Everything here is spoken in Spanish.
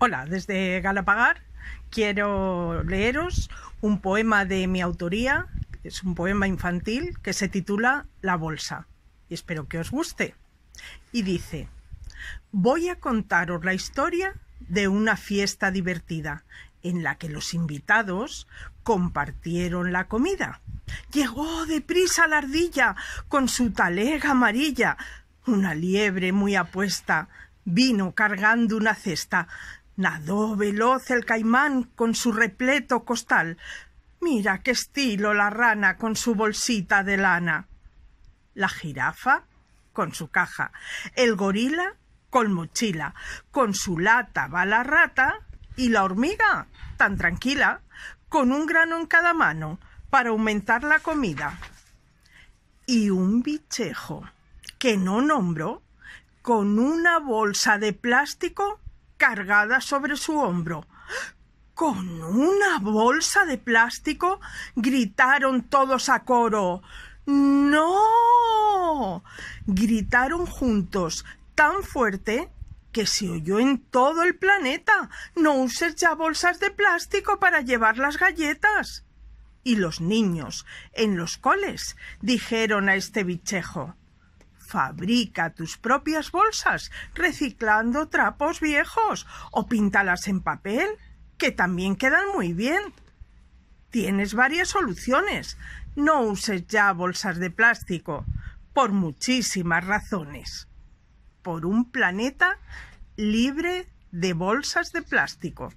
Hola, desde Galapagar quiero leeros un poema de mi autoría, es un poema infantil que se titula La Bolsa y espero que os guste. Y dice, voy a contaros la historia de una fiesta divertida en la que los invitados compartieron la comida. Llegó deprisa la ardilla con su talega amarilla. Una liebre muy apuesta vino cargando una cesta Nadó veloz el caimán con su repleto costal. Mira qué estilo la rana con su bolsita de lana. La jirafa con su caja. El gorila con mochila. Con su lata va la rata y la hormiga, tan tranquila, con un grano en cada mano para aumentar la comida. Y un bichejo, que no nombro, con una bolsa de plástico cargada sobre su hombro. Con una bolsa de plástico gritaron todos a coro. ¡No! gritaron juntos tan fuerte que se oyó en todo el planeta. No uses ya bolsas de plástico para llevar las galletas. Y los niños en los coles dijeron a este bichejo Fabrica tus propias bolsas reciclando trapos viejos o píntalas en papel, que también quedan muy bien. Tienes varias soluciones. No uses ya bolsas de plástico, por muchísimas razones. Por un planeta libre de bolsas de plástico.